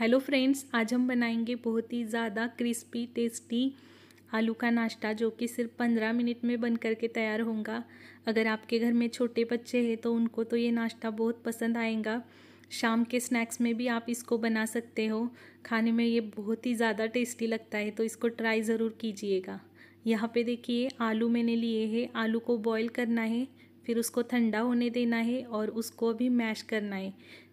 hello friends आज हम बनाएंगे बहुत ही ज़्यादा क्रिस्पी टेस्टी आलू का नाश्ता जो कि सिर्फ पंद्रह मिनट में बन करके तैयार होगा अगर आपके घर में छोटे बच्चे हैं तो उनको तो ये नाश्ता बहुत पसंद आएगा शाम के स्नैक्स में भी आप इसको बना सकते हो खाने में ये बहुत ही ज़्यादा टेस्टी लगता है तो इसको ट्राई ज़रूर कीजिएगा यहाँ पे देखिए आलू मैंने लिए है आलू को बॉईल करना है फिर उसको ठंडा होने देना है और उसको अभी मैश करना है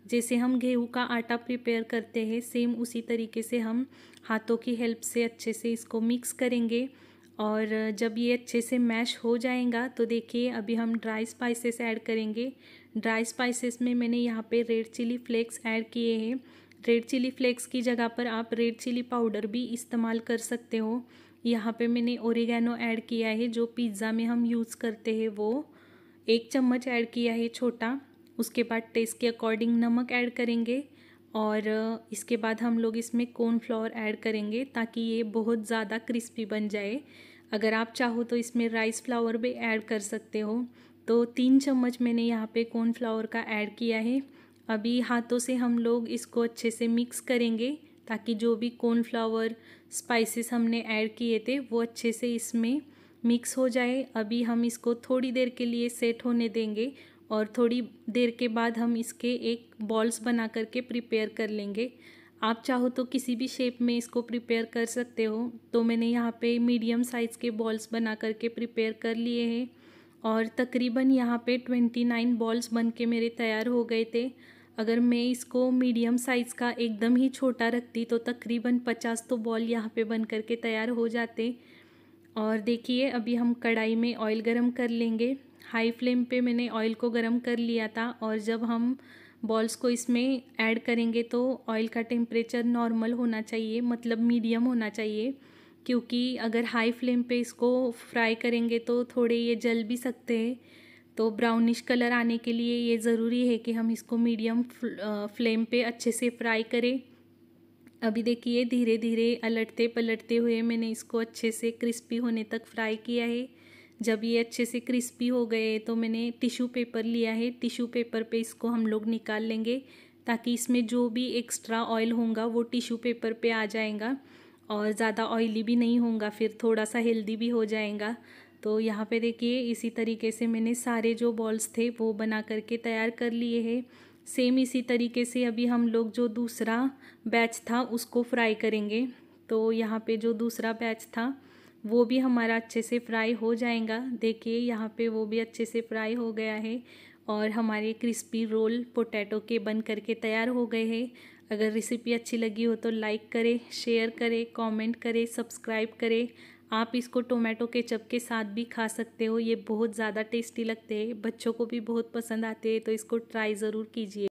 जैसे हम गेहूँ का आटा प्रिपेयर करते हैं सेम उसी तरीके से हम हाथों की हेल्प से अच्छे से इसको मिक्स करेंगे और जब ये अच्छे से मैश हो जाएगा तो देखिए अभी हम ड्राई स्पाइसेस ऐड करेंगे ड्राई स्पाइसेस में मैंने यहाँ पे रेड चिली फ्लेक्स ऐड किए हैं रेड चिली फ्लेक्स की जगह पर आप रेड चिली पाउडर भी इस्तेमाल कर सकते हो यहाँ पे मैंने ओरिगेनो ऐड किया है जो पिज़्ज़ा में हम यूज़ करते हैं वो एक चम्मच ऐड किया है छोटा उसके बाद टेस्ट के अकॉर्डिंग नमक ऐड करेंगे और इसके बाद हम लोग इसमें कॉर्नफ्लावर ऐड करेंगे ताकि ये बहुत ज़्यादा क्रिस्पी बन जाए अगर आप चाहो तो इसमें राइस फ्लावर भी ऐड कर सकते हो तो तीन चम्मच मैंने यहाँ पे कॉर्नफ्लावर का ऐड किया है अभी हाथों से हम लोग इसको अच्छे से मिक्स करेंगे ताकि जो भी कॉर्नफ्लावर स्पाइसेस हमने ऐड किए थे वो अच्छे से इसमें मिक्स हो जाए अभी हम इसको थोड़ी देर के लिए सेट होने देंगे और थोड़ी देर के बाद हम इसके एक बॉल्स बना करके प्रिपेयर कर लेंगे आप चाहो तो किसी भी शेप में इसको प्रिपेयर कर सकते हो तो मैंने यहाँ पे मीडियम साइज़ के बॉल्स बना करके प्रिपेयर कर लिए हैं और तकरीबन यहाँ पे ट्वेंटी नाइन बॉल्स बन के मेरे तैयार हो गए थे अगर मैं इसको मीडियम साइज़ का एकदम ही छोटा रखती तो तकरीबन पचास तो बॉल यहाँ पे बन करके तैयार हो जाते और देखिए अभी हम कढ़ाई में ऑयल गर्म कर लेंगे हाई फ्लेम पे मैंने ऑयल को गर्म कर लिया था और जब हम बॉल्स को इसमें ऐड करेंगे तो ऑयल का टेम्परेचर नॉर्मल होना चाहिए मतलब मीडियम होना चाहिए क्योंकि अगर हाई फ्लेम पे इसको फ्राई करेंगे तो थोड़े ये जल भी सकते हैं तो ब्राउनिश कलर आने के लिए ये ज़रूरी है कि हम इसको मीडियम फ्लेम पे अच्छे से फ्राई करें अभी देखिए धीरे धीरे अलटते पलटते हुए मैंने इसको अच्छे से क्रिस्पी होने तक फ्राई किया है जब ये अच्छे से क्रिस्पी हो गए तो मैंने टिश्यू पेपर लिया है टिश्यू पेपर पे इसको हम लोग निकाल लेंगे ताकि इसमें जो भी एक्स्ट्रा ऑयल होगा वो टिश्यू पेपर पे आ जाएगा और ज़्यादा ऑयली भी नहीं होगा फिर थोड़ा सा हेल्दी भी हो जाएगा तो यहाँ पे देखिए इसी तरीके से मैंने सारे जो बॉल्स थे वो बना करके तैयार कर लिए है सेम इसी तरीके से अभी हम लोग जो दूसरा बैच था उसको फ्राई करेंगे तो यहाँ पर जो दूसरा बैच था वो भी हमारा अच्छे से फ्राई हो जाएगा देखिए यहाँ पे वो भी अच्छे से फ्राई हो गया है और हमारे क्रिस्पी रोल पोटैटो के बन करके तैयार हो गए हैं अगर रेसिपी अच्छी लगी हो तो लाइक करें शेयर करें कमेंट करें सब्सक्राइब करें आप इसको टोमेटो केचप के साथ भी खा सकते हो ये बहुत ज़्यादा टेस्टी लगते हैं बच्चों को भी बहुत पसंद आते हैं तो इसको ट्राई ज़रूर कीजिए